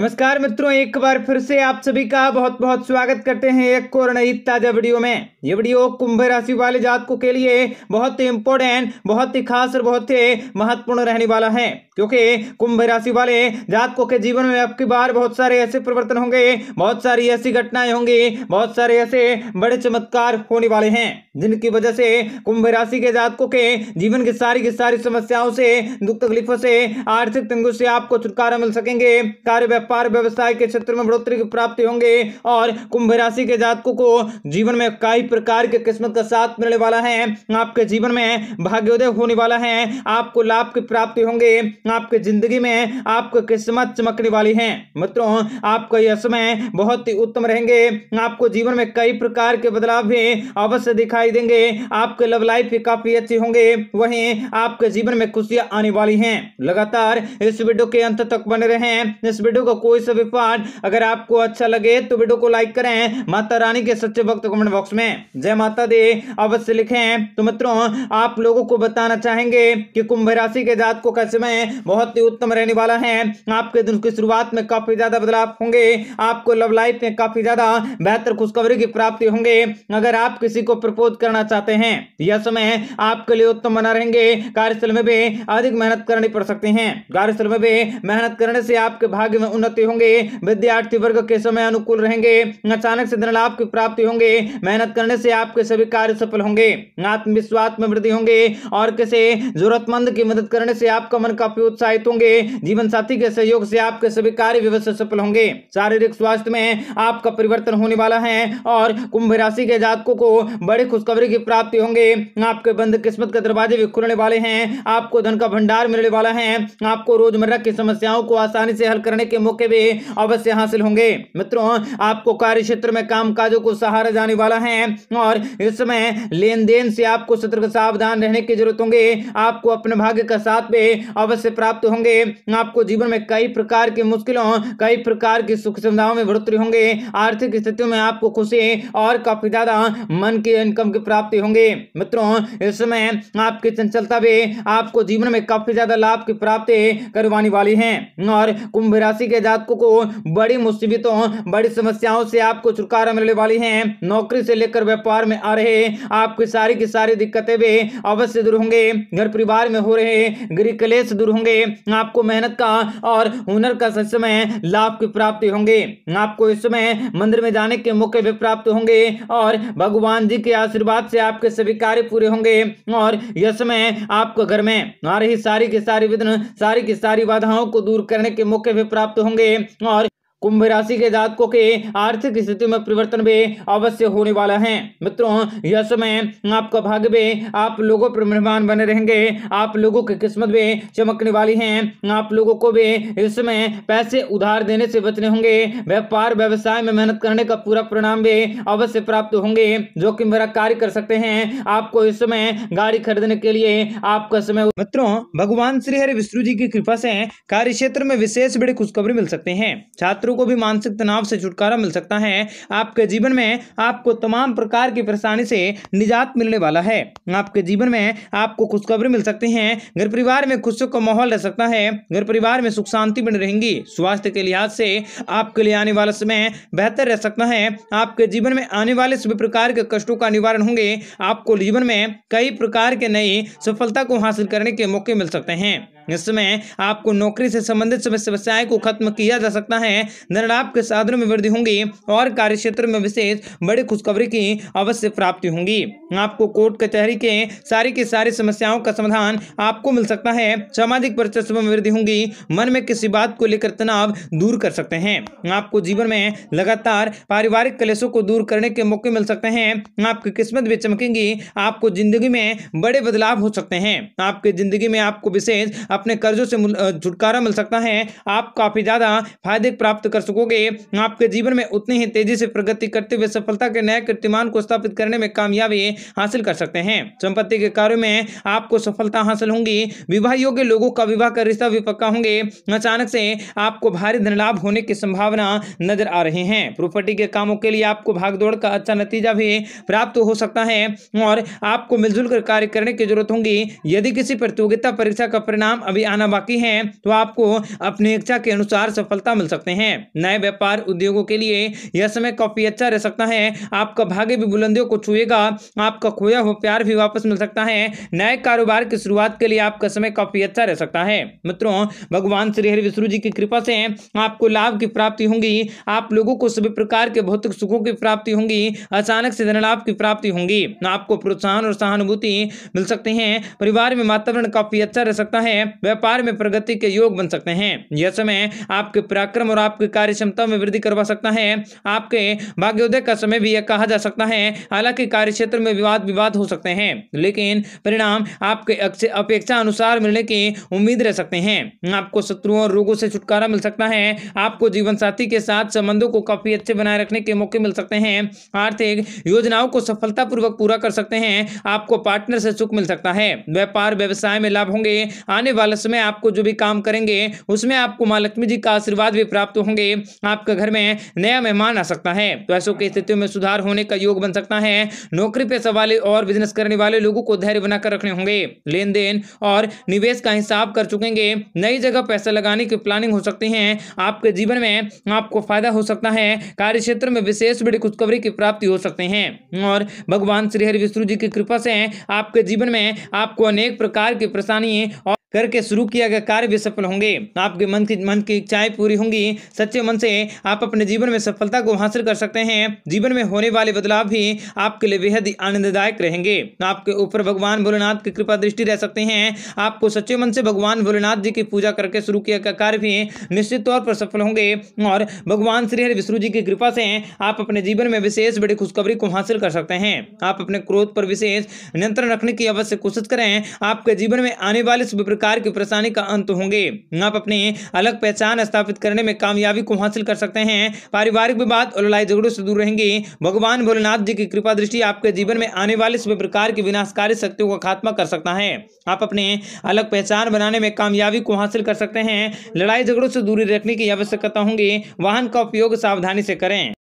नमस्कार मित्रों एक बार फिर से आप सभी का बहुत बहुत स्वागत करते हैं एक और नई ताजा वीडियो में ये वीडियो कुंभ राशि वाले जातकों के लिए बहुत ही इंपॉर्टेंट बहुत ही खास और बहुत ही महत्वपूर्ण रहने वाला है क्योंकि कुंभ राशि वाले जातकों के जीवन में आपकी बार बहुत सारे ऐसे परिवर्तन होंगे बहुत सारी ऐसी घटनाएं होंगी बहुत सारे ऐसे बड़े चमत्कार होने वाले हैं जिनकी वजह से कुंभ राशि के जातकों के जीवन की सारी की सारी समस्याओं से दुख तकलीफों से आर्थिक तंगों से आपको छुटकारा मिल सकेंगे कार्य व्यापार व्यवसाय के क्षेत्र में बढ़ोतरी की प्राप्ति होंगे और कुंभ राशि के जातकों को जीवन में कई प्रकार के किस्मत का साथ मिलने वाला है आपके जीवन में भाग्योदय होने वाला है आपको लाभ की प्राप्ति होंगे आपके जिंदगी में आपकी किस्मत चमकने वाली है मित्रों आपका यह समय बहुत ही उत्तम रहेंगे आपको जीवन में कई प्रकार के बदलाव भी अवश्य दिखाई देंगे आपके लव लाइफ भी काफी अच्छे होंगे वही आपके जीवन में खुशियां आने वाली है लगातार इस वीडियो के अंत तक बने रहे इस वीडियो का कोई सा भी पार्ट अगर आपको अच्छा लगे तो वीडियो को लाइक करें माता रानी के सच्चे भक्त कमेंट बॉक्स में जय माता दी अवश्य लिखें तो मित्रों आप लोगों को बताना चाहेंगे कि कुंभ राशि के जात को कैसे में बहुत ही उत्तम रहने वाला है आपके दिन की शुरुआत में काफी ज्यादा बदलाव होंगे आपको लव लाइफ में काफी ज्यादा बेहतर खुशखबरी की प्राप्ति होंगे अगर आप किसी को प्रपोज करना चाहते हैं यह समय आपके लिए उत्तम बना रहेंगे कार्यस्थल में भी अधिक मेहनत करनी पड़ सकती है कार्यस्थल में भी मेहनत करने से आपके भाग्य में उन्नति होंगे विद्यार्थी वर्ग के समय अनुकूल रहेंगे अचानक से धन लाभ की प्राप्ति होंगे मेहनत करने से आपके सभी कार्य सफल होंगे आत्मविश्वास में वृद्धि होंगे और किसी जरूरतमंद की मदद करने से आपका मन काफी उत्साहित होंगे जीवन साथी के सहयोग से आपके सभी कार्य व्यवस्था सफल होंगे शारीरिक स्वास्थ्य में आपका परिवर्तन होने वाला है और कुंभ राशि के जातकों को बड़ी खुशखबरी की प्राप्ति होंगे आपके बंद किस्मत के दरवाजे भी खुलने वाले हैं आपको धन का भंडार मिलने वाला है आपको रोजमर्रा की समस्याओं को आसानी से हल करने के मौके भी अवश्य हासिल होंगे मित्रों आपको कार्य क्षेत्र में काम काजों को सहारा जाने वाला है और इसमें लेन देन से आपको सतर्क सावधान रहने की जरूरत होंगे आपको अपने भाग्य का साथ भी अवश्य प्राप्त होंगे आपको जीवन में कई प्रकार की मुश्किलों कई प्रकार की सुख सुविधाओं में बढ़ोतरी होंगे आर्थिक स्थितियों में आपको खुशी और काफी ज्यादा मन की इनकम की प्राप्ति होंगे मित्रों इसमें आपकी चंचलता भी आपको जीवन में काफी ज्यादा लाभ की प्राप्ति करवाने वाली है और कुंभ राशि के के जातकों को बड़ी मुसीबतों बड़ी समस्याओं से आपको छुटकारा मिलने वाली है नौकरी से लेकर व्यापार में आ रहे आपकी सारी की सारी दिक्कतें भी अवश्य दूर होंगे घर परिवार में हो रहे गृह कलेश दूर होंगे आपको मेहनत का और हुनर का सच समय लाभ की प्राप्ति होंगे आपको इस समय मंदिर में जाने के मौके भी प्राप्त होंगे और भगवान जी के आशीर्वाद से आपके सभी कार्य पूरे होंगे और यह समय आपको घर में आ रही सारी की सारी विधन सारी की सारी बाधाओं को दूर करने के मौके भी प्राप्त होंगे होंगे और कुंभ राशि के जातकों के आर्थिक स्थिति में परिवर्तन भी अवश्य होने वाला है मित्रों यह समय आपका भाग्य भी आप लोगों पर मेहमान बने रहेंगे आप लोगों की किस्मत भी चमकने वाली है आप लोगों को भी इस समय पैसे उधार देने से बचने होंगे व्यापार व्यवसाय में मेहनत करने का पूरा परिणाम भी अवश्य प्राप्त होंगे जो कि मेरा कार्य कर सकते हैं आपको इस समय गाड़ी खरीदने के लिए आपका समय मित्रों भगवान श्री हरि विष्णु जी की कृपा से कार्य क्षेत्र में विशेष बड़ी खुशखबरी मिल सकते हैं छात्र छात्रों को भी मानसिक तनाव से छुटकारा मिल सकता है आपके जीवन में आपको तमाम प्रकार की परेशानी से निजात मिलने वाला है आपके जीवन में आपको खुशखबरी मिल सकती है घर परिवार में खुशियों का माहौल रह सकता है घर परिवार में सुख शांति बनी रहेंगी स्वास्थ्य के लिहाज से आपके लिए आने वाला समय बेहतर रह सकता है आपके जीवन में आने वाले सभी प्रकार के कष्टों का निवारण होंगे आपको जीवन में कई प्रकार के नई सफलता को हासिल करने के मौके मिल सकते हैं इसमें आपको नौकरी से संबंधित समस्याएं को खत्म किया जा सकता है धन लाभ के साधनों में वृद्धि होंगी और कार्य क्षेत्र में विशेष बड़ी खुशखबरी की अवश्य प्राप्ति होंगी आपको कोर्ट कचहरी के सारी की सारी समस्याओं का समाधान आपको मिल सकता है सामाजिक वर्चस्व में वृद्धि होंगी मन में किसी बात को लेकर तनाव दूर कर सकते हैं आपको जीवन में लगातार पारिवारिक कलेशों को दूर करने के मौके मिल सकते हैं आपकी किस्मत भी चमकेंगी आपको जिंदगी में बड़े बदलाव हो सकते हैं आपके जिंदगी में आपको विशेष अपने कर्जों से छुटकारा मिल सकता है आप काफ़ी ज़्यादा फायदे प्राप्त कर सकोगे आपके जीवन में उतनी ही तेजी से प्रगति करते हुए सफलता के नए कीर्तिमान को स्थापित करने में कामयाबी हासिल कर सकते हैं संपत्ति के कार्य में आपको सफलता हासिल होंगी विवाह योग्य लोगों का विवाह का रिश्ता भी पक्का होंगे अचानक से आपको भारी धन लाभ होने की संभावना नजर आ रही है प्रॉपर्टी के कामों के लिए आपको भागदौड़ का अच्छा नतीजा भी प्राप्त हो सकता है और आपको मिलजुल कर कार्य करने की जरूरत होगी यदि किसी प्रतियोगिता परीक्षा का परिणाम अभी आना बाकी है तो आपको अपनी इच्छा के अनुसार सफलता मिल सकते हैं नए व्यापार उद्योगों के लिए यह समय काफी अच्छा रह सकता है आपका भाग्य भी बुलंदियों को छुएगा आपका खोया हुआ प्यार भी वापस मिल सकता है नए कारोबार की शुरुआत के लिए आपका समय काफी अच्छा रह सकता है मित्रों भगवान श्री हरि विष्णु जी की कृपा से आपको लाभ की प्राप्ति होगी आप लोगों को सभी प्रकार के भौतिक सुखों की प्राप्ति होंगी अचानक से धनलाभ की प्राप्ति होंगी आपको प्रोत्साहन और सहानुभूति मिल सकती है परिवार में वातावरण काफी अच्छा रह सकता है व्यापार में प्रगति के योग बन सकते हैं यह समय आपके पराक्रम और आपकी कार्य क्षमता में वृद्धि करवा सकता है आपके भाग्योदय का समय भी यह कहा जा सकता है हालांकि कार्य क्षेत्र में विवाद विवाद हो सकते हैं लेकिन परिणाम आपके अपेक्षा अनुसार मिलने की उम्मीद रह सकते हैं आपको शत्रुओं और रोगों से छुटकारा मिल सकता है आपको जीवन साथी के साथ संबंधों को काफी अच्छे बनाए रखने के मौके मिल सकते हैं आर्थिक योजनाओं को सफलतापूर्वक पूरा कर सकते हैं आपको पार्टनर से सुख मिल सकता है व्यापार व्यवसाय में लाभ होंगे आने वाले समय आपको जो भी काम करेंगे उसमें आपको माँ लक्ष्मी जी का आशीर्वाद भी प्राप्त होंगे आपके घर में नया मेहमान आ सकता है तो ऐसों की स्थितियों में सुधार होने का योग बन सकता है नौकरी पेशा वाले और बिजनेस करने वाले लोगों को धैर्य बनाकर रखने होंगे लेन देन और निवेश का हिसाब कर चुकेंगे नई जगह पैसा लगाने की प्लानिंग हो सकती है आपके जीवन में आपको फायदा हो सकता है कार्य क्षेत्र में विशेष बड़ी खुशखबरी की प्राप्ति हो सकते हैं और भगवान श्रीहरि विष्णु जी की कृपा से आपके जीवन में आपको अनेक प्रकार की परेशानी और करके शुरू किया गया कार्य भी सफल होंगे आपके मन की मन की इच्छाएं पूरी होंगी सच्चे मन से आप अपने जीवन में सफलता को हासिल कर सकते हैं जीवन में होने वाले बदलाव भी आपके लिए बेहद ही आनंददायक रहेंगे आपके ऊपर भगवान भोलेनाथ की कृपा दृष्टि रह सकते हैं आपको सच्चे मन से भगवान भोलेनाथ जी की पूजा करके शुरू किया गया कार्य भी निश्चित तौर पर सफल होंगे और भगवान श्री हरि विष्णु जी की कृपा से आप अपने जीवन में विशेष बड़ी खुशखबरी को हासिल कर सकते हैं आप अपने क्रोध पर विशेष नियंत्रण रखने की अवश्य कोशिश करें आपके जीवन में आने वाले प्रकार की परेशानी का अंत होंगे आप अपनी अलग पहचान स्थापित करने में कामयाबी को हासिल कर सकते हैं पारिवारिक विवाद और लड़ाई झगड़ों से दूर रहेंगे भगवान भोलेनाथ जी की कृपा दृष्टि आपके जीवन में आने वाले सभी प्रकार की विनाशकारी शक्तियों का खात्मा कर सकता है आप अपने अलग पहचान बनाने में कामयाबी को हासिल कर सकते हैं लड़ाई झगड़ों से दूरी रखने की आवश्यकता होंगी वाहन का उपयोग सावधानी से करें